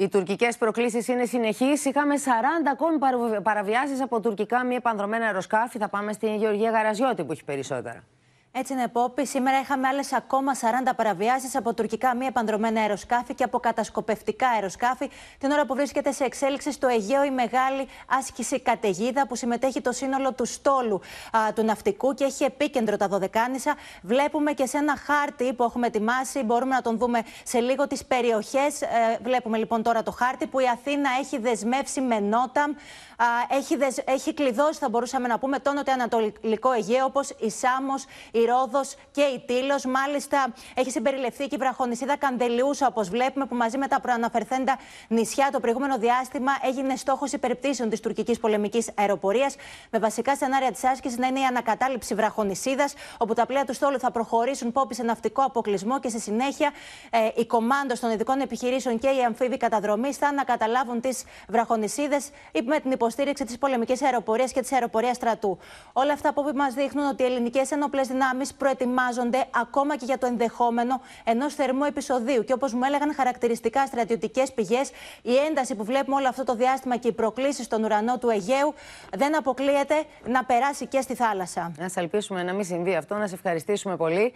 Οι τουρκικές προκλήσεις είναι συνεχείς. Είχαμε 40 ακόμη παραβιάσεις από τουρκικά μη επανδρομένα αεροσκάφη. Θα πάμε στην Γεωργία Γαραζιώτη που έχει περισσότερα. Έτσι είναι, Πόπη. Σήμερα είχαμε άλλες ακόμα 40 παραβιάσεις από τουρκικά μη επανδρομένα αεροσκάφη και από κατασκοπευτικά αεροσκάφη. Την ώρα που βρίσκεται σε εξέλιξη στο Αιγαίο η μεγάλη άσκηση καταιγίδα που συμμετέχει το σύνολο του στόλου του ναυτικού και έχει επίκεντρο τα Δωδεκάνησα. Βλέπουμε και σε ένα χάρτη που έχουμε ετοιμάσει, μπορούμε να τον δούμε σε λίγο, τις περιοχές. Ε, βλέπουμε λοιπόν τώρα το χάρτη που η Αθήνα έχει δεσμεύσει με νόταμ. έχει, έχει κλειδώσει, θα μπορούσαμε να πούμε, τον νοτιοανατολικό Αιγαίο όπως η Σάμος, η Ρόδος και η Τήλος. Μάλιστα, έχει συμπεριληφθεί και η βραχονισίδα Καντελιούσα, όπως βλέπουμε, που μαζί με τα προαναφερθέντα νησιά το προηγούμενο διάστημα έγινε στόχος υπερπτήσεων της τουρκικής πολεμικής αεροπορίας, με βασικά σενάρια της άσκησης να είναι η ανακατάληψη βραχονισίδας, όπου τα πλοία του στόλου θα προχωρήσουν πόπι σε ναυτικό αποκλεισμό και στη συνέχεια ε, οι κομμάντος των ειδικών επιχειρήσεων και οι αμφίβοι καταδρομής θα ανακαταλάβουν τις βραχονισίδες με την υποστήριξη της πολεμικής αεροπορίας και της αεροπορίας στρατού. Όλα αυτά που μας δείχνουν ότι οι ελληνικές ενόπλες δυνάμεις δυνάμεις προετοιμάζονται ακόμα και για το ενδεχόμενο ενός θερμού επεισοδίου. Και όπως μου έλεγαν χαρακτηριστικά στρατιωτικές πηγές, η ένταση που βλέπουμε όλο αυτό το διάστημα και οι προκλήσεις στον ουρανό του Αιγαίου δεν αποκλείεται να περάσει και στη θάλασσα. Να σα ελπίσουμε να μην συμβεί αυτό, να σε ευχαριστήσουμε πολύ.